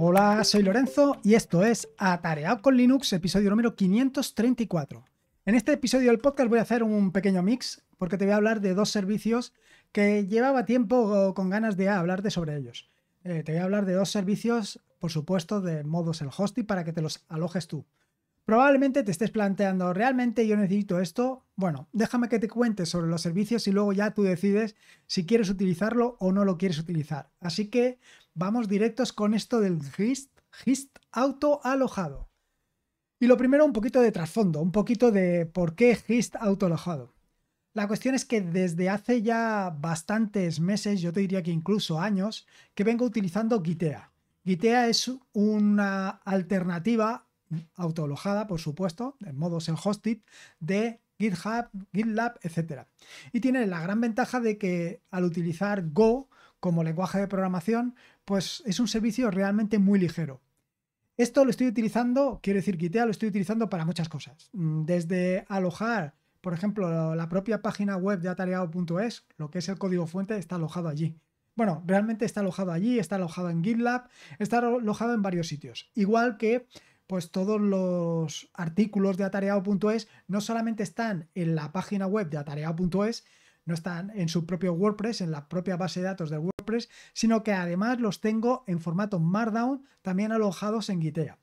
Hola, soy Lorenzo y esto es Atareado con Linux, episodio número 534. En este episodio del podcast voy a hacer un pequeño mix porque te voy a hablar de dos servicios que llevaba tiempo con ganas de hablarte sobre ellos. Eh, te voy a hablar de dos servicios, por supuesto, de modos el hosting para que te los alojes tú. Probablemente te estés planteando, ¿realmente yo necesito esto? Bueno, déjame que te cuente sobre los servicios y luego ya tú decides si quieres utilizarlo o no lo quieres utilizar. Así que vamos directos con esto del GIST, GIST auto alojado. Y lo primero, un poquito de trasfondo, un poquito de por qué GIST auto alojado. La cuestión es que desde hace ya bastantes meses, yo te diría que incluso años, que vengo utilizando Gitea. Gitea es una alternativa autoalojada, por supuesto, en modo self-hosted, de GitHub, GitLab, etc. Y tiene la gran ventaja de que al utilizar Go como lenguaje de programación, pues es un servicio realmente muy ligero. Esto lo estoy utilizando, quiero decir, Gitea lo estoy utilizando para muchas cosas. Mm, desde alojar, por ejemplo, la propia página web de atareado.es, lo que es el código fuente, está alojado allí. Bueno, realmente está alojado allí, está alojado en GitLab, está alojado en varios sitios. Igual que pues todos los artículos de atareado.es no solamente están en la página web de atareado.es, no están en su propio WordPress, en la propia base de datos de WordPress, sino que además los tengo en formato Markdown, también alojados en Gitea,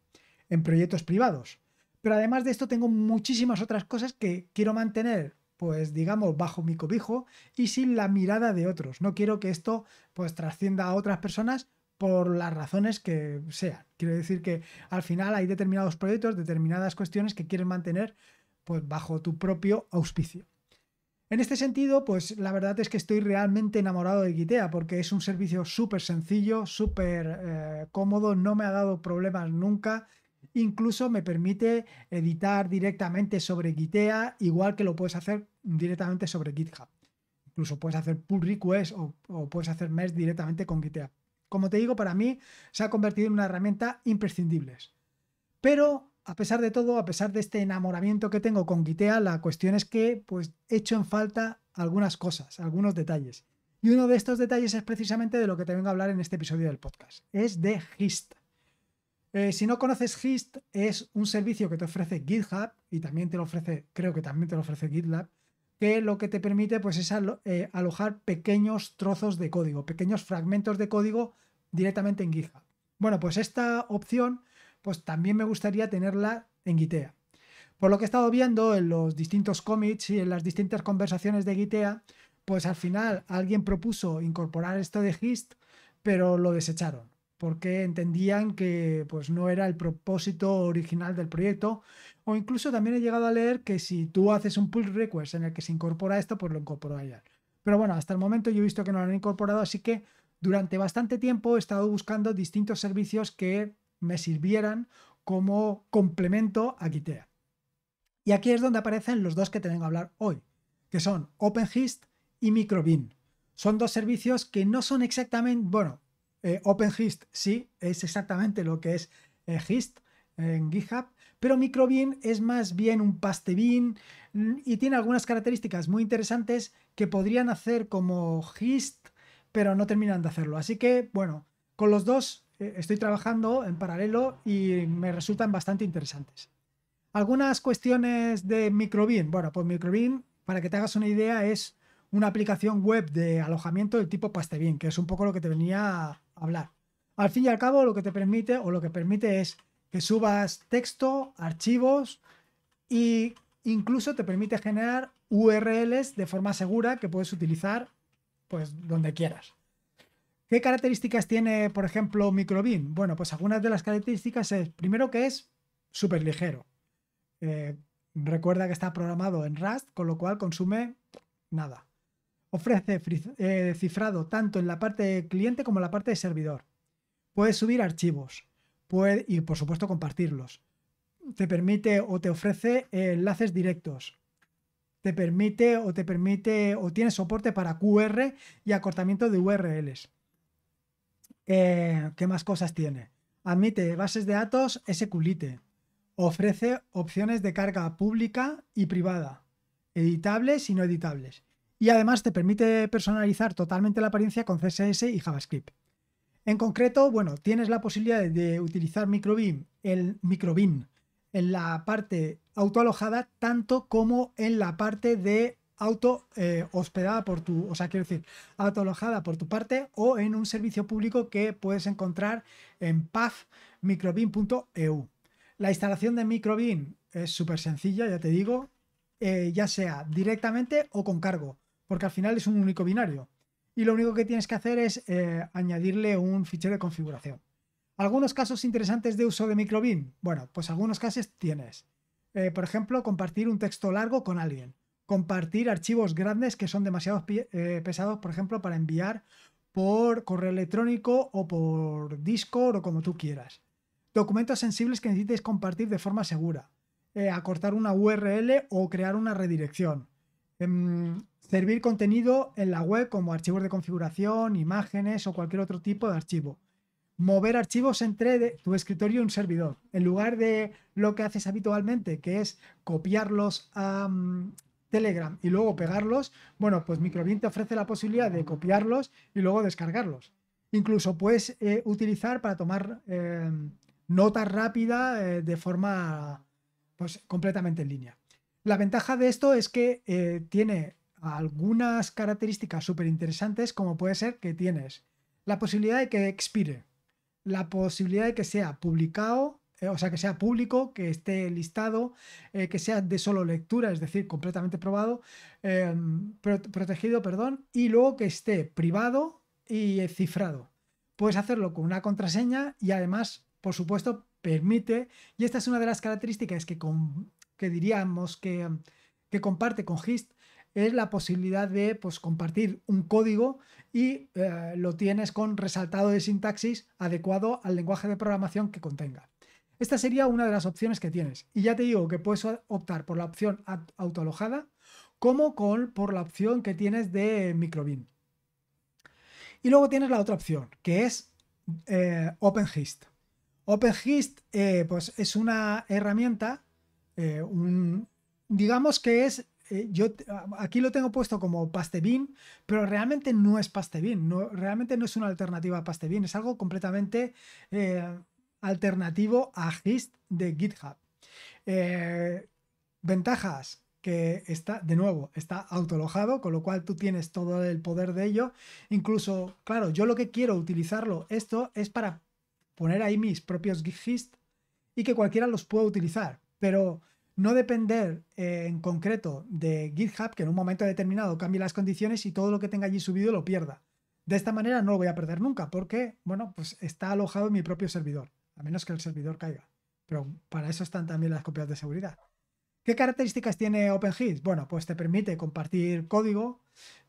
en proyectos privados. Pero además de esto tengo muchísimas otras cosas que quiero mantener pues digamos, bajo mi cobijo y sin la mirada de otros. No quiero que esto pues trascienda a otras personas por las razones que sean. Quiero decir que al final hay determinados proyectos, determinadas cuestiones que quieres mantener pues, bajo tu propio auspicio. En este sentido, pues la verdad es que estoy realmente enamorado de Gitea porque es un servicio súper sencillo, súper eh, cómodo, no me ha dado problemas nunca. Incluso me permite editar directamente sobre Gitea, igual que lo puedes hacer directamente sobre GitHub. Incluso puedes hacer pull requests o, puedes hacer mesh directamente con Gitea como te digo, para mí se ha convertido en una herramienta imprescindible. Pero a pesar de todo, a pesar de este enamoramiento que tengo con Gitea, la cuestión es que pues hecho en falta algunas cosas, algunos detalles. Y uno de estos detalles es precisamente de lo que te vengo a hablar en este episodio del podcast. Es de Gist. Eh, si no conoces Gist, es un servicio que te ofrece GitHub y también te lo ofrece, creo que también te lo ofrece GitLab, que lo que te permite pues, es eh, alojar pequeños trozos de código, pequeños fragmentos de código directamente en GitHub. Bueno, pues esta opción pues también me gustaría tenerla en Gitea. Por lo que he estado viendo en los distintos commits y en las distintas conversaciones de Gitea, pues al final alguien propuso incorporar esto de Gist, pero lo desecharon porque entendían que pues, no era el propósito original del proyecto. O incluso también he llegado a leer que si tú haces un pull request en el que se incorpora esto, pues lo incorporarían. Pero bueno, hasta el momento yo he visto que no lo han incorporado, así que durante bastante tiempo he estado buscando distintos servicios que me sirvieran como complemento a Gitea. Y aquí es donde aparecen los dos que te vengo a hablar hoy, que son OpenHist y Microbin. Son dos servicios que no son exactamente, bueno, eh, Open sí, es exactamente lo que es Gist eh, en GitHub, pero Microbin es más bien un pastebin mm, y tiene algunas características muy interesantes que podrían hacer como Gist, pero no terminan de hacerlo. Así que, bueno, con los dos eh, estoy trabajando en paralelo y me resultan bastante interesantes. Algunas cuestiones de Microbin. Bueno, pues Microbin, para que te hagas una idea, es una aplicación web de alojamiento del tipo Pastebin, que es un poco lo que te venía hablar. Al fin y al cabo, lo que te permite o lo que permite es que subas texto, archivos e incluso te permite generar URLs de forma segura que puedes utilizar pues donde quieras. ¿Qué características tiene, por ejemplo, Microbin? Bueno, pues algunas de las características es, primero que es súper ligero. Eh, recuerda que está programado en Rust, con lo cual consume nada, Ofrece eh, cifrado tanto en la parte de cliente como en la parte de servidor. Puedes subir archivos y, por supuesto, compartirlos. Te permite o te ofrece eh, enlaces directos. Te permite o te permite o tiene soporte para QR y acortamiento de URLs. Eh, ¿Qué más cosas tiene? Admite bases de datos SQLite. Ofrece opciones de carga pública y privada, editables y no editables y además te permite personalizar totalmente la apariencia con CSS y JavaScript. En concreto, bueno, tienes la posibilidad de utilizar microbin, el microbin en la parte autoalojada tanto como en la parte de auto eh, hospedada por tu, o sea, quiero decir, autoalojada por tu parte o en un servicio público que puedes encontrar en path.microbin.eu. La instalación de microbin es súper sencilla, ya te digo, eh, ya sea directamente o con cargo porque al final es un único binario. Y lo único que tienes que hacer es eh, añadirle un fichero de configuración. ¿Algunos casos interesantes de uso de microbin? Bueno, pues algunos casos tienes. Eh, por ejemplo, compartir un texto largo con alguien. Compartir archivos grandes que son demasiado eh, pesados, por ejemplo, para enviar por correo electrónico o por Discord o como tú quieras. Documentos sensibles que necesites compartir de forma segura. acortar una URL o crear una redirección. Em, Servir contenido en la web como archivos de configuración, imágenes o cualquier otro tipo de archivo. Mover archivos entre tu escritorio y un servidor. En lugar de lo que haces habitualmente, que es copiarlos a mm, Telegram y luego pegarlos, bueno, pues MicroBin te ofrece la posibilidad de copiarlos y luego descargarlos. Incluso puedes eh, utilizar para tomar em, eh, notas rápidas de forma pues, completamente en línea. La ventaja de esto es que eh, tiene algunas características súper interesantes como puede ser que tienes la posibilidad de que expire, la posibilidad de que sea publicado, eh, o sea, que sea público, que esté listado, eh, que sea de solo lectura, es decir, completamente probado, em, protegido, perdón, y luego que esté privado y cifrado. Puedes hacerlo con una contraseña y además, por supuesto, permite, y esta es una de las características que, que diríamos que, que comparte con Gist, es la posibilidad de pues, compartir un código y eh, lo tienes con resaltado de sintaxis adecuado al lenguaje de programación que contenga. Esta sería una de las opciones que tienes. Y ya te digo que puedes optar por la opción autoalojada como con, por la opción que tienes de microbin. Y luego tienes la otra opción, que es eh, OpenGIST. OpenGIST OpenHist pues es una herramienta, eh, digamos que es eh, yo aquí lo tengo puesto como pastebin, pero realmente no es pastebin, no, realmente no es una alternativa a pastebin, es algo completamente eh, alternativo a gist de GitHub. Eh, ventajas que está, de nuevo, está autolojado, con lo cual tú tienes todo el poder de ello. Incluso, claro, yo lo que quiero utilizarlo, esto es para poner ahí mis propios gist y que cualquiera los pueda utilizar, pero no depender eh, en concreto de GitHub, que en un momento determinado cambie las condiciones y todo lo que tenga allí subido lo pierda. De esta manera no lo voy a perder nunca, porque, bueno, pues está alojado en mi propio servidor, a menos que el servidor caiga. Pero para eso están también las copias de seguridad. ¿Qué características tiene OpenGIS? Bueno, pues te permite compartir código,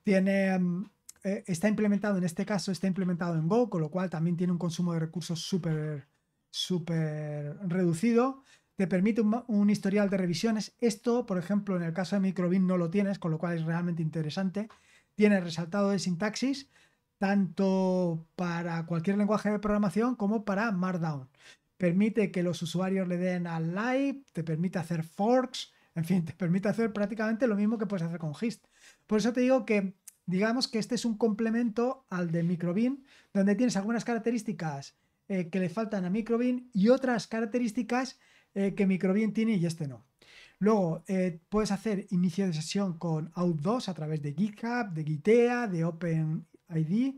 tiene, mm, eh, está implementado en este caso, está implementado en Go, con lo cual también tiene un consumo de recursos súper, súper reducido te permite un, historial de revisiones. Esto, por ejemplo, en el caso de Microbin no lo tienes, con lo cual es realmente interesante. Tiene resaltado de sintaxis, tanto para cualquier lenguaje de programación como para Markdown. Permite que los usuarios le den al live, te permite hacer forks, en fin, te permite hacer prácticamente lo mismo que puedes hacer con Gist. Por eso te digo que digamos que este es un complemento al de Microbin, donde tienes algunas características eh, que le faltan a Microbin y otras características eh, que Microbin tiene y este no. Luego, eh, puedes hacer inicio de sesión con Out2 a través de GitHub, de Gitea, de OpenID.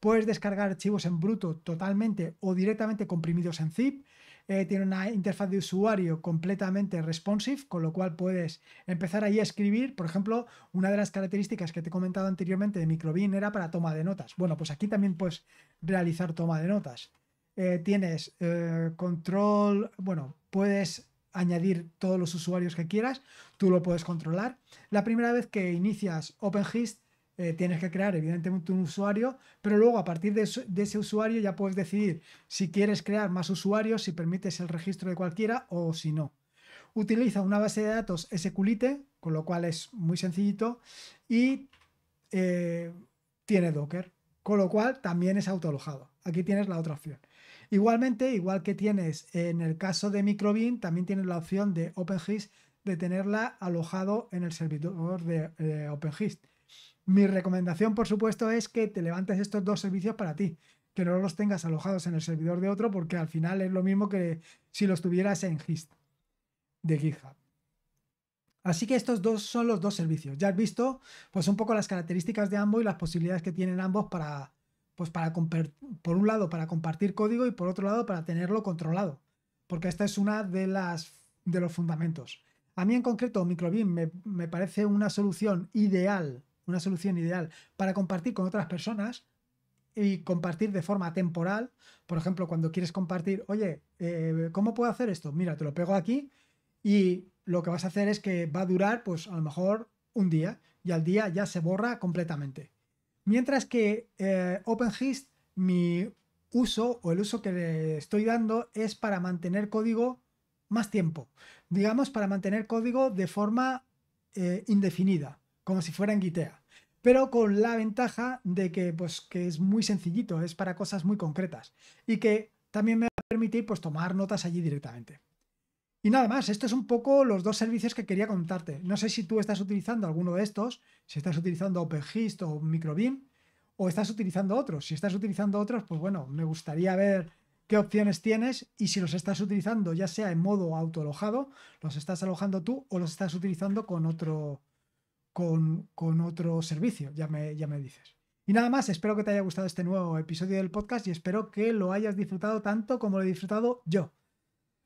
Puedes descargar archivos en bruto totalmente o directamente comprimidos en zip. Eh, tiene una interfaz de usuario completamente responsive, con lo cual puedes empezar ahí a escribir. Por ejemplo, una de las características que te he comentado anteriormente de Microbin era para toma de notas. Bueno, pues aquí también puedes realizar toma de notas. Eh, tienes eh, control, bueno, puedes añadir todos los usuarios que quieras, tú lo puedes controlar. La primera vez que inicias OpenGist eh, tienes que crear evidentemente un usuario, pero luego a partir de, ese usuario ya puedes decidir si quieres crear más usuarios, si permites el registro de cualquiera o si no. Utiliza una base de datos SQLite, con lo cual es muy sencillito, y tiene Docker, con lo cual también es autoalojado. Aquí tienes la otra opción. Igualmente, igual que tienes en el caso de Microbin, también tienes la opción de OpenGIS de tenerla alojado en el servidor de, eh, OpenGIS. Mi recomendación, por supuesto, es que te levantes estos dos servicios para ti, que no los tengas alojados en el servidor de otro, porque al final es lo mismo que si los tuvieras en GIST de GitHub. Así que estos dos son los dos servicios. Ya has visto pues un poco las características de ambos y las posibilidades que tienen ambos para, pues para por un lado para compartir código y por otro lado para tenerlo controlado, porque esta es una de las de los fundamentos. A mí en concreto Microbin me, me parece una solución ideal, una solución ideal para compartir con otras personas y compartir de forma temporal. Por ejemplo, cuando quieres compartir, oye, eh, ¿cómo puedo hacer esto? Mira, te lo pego aquí y lo que vas a hacer es que va a durar, pues a lo mejor un día y al día ya se borra completamente. Mientras que OpenHist, OpenGIST, mi uso o el uso que le estoy dando es para mantener código más tiempo. Digamos, para mantener código de forma eh, indefinida, como si fuera en Gitea. Pero con la ventaja de que, pues, que es muy sencillito, es para cosas muy concretas. Y que también me va a permitir pues, tomar notas allí directamente. Y nada más, esto es un poco los dos servicios que quería contarte. No sé si tú estás utilizando alguno de estos, si estás utilizando OpenGist o MicroBeam, o estás utilizando otros. Si estás utilizando otros, pues bueno, me gustaría ver qué opciones tienes y si los estás utilizando ya sea en modo autoalojado, los estás alojando tú o los estás utilizando con otro, con, con otro servicio, ya me, ya me dices. Y nada más, espero que te haya gustado este nuevo episodio del podcast y espero que lo hayas disfrutado tanto como lo he disfrutado yo.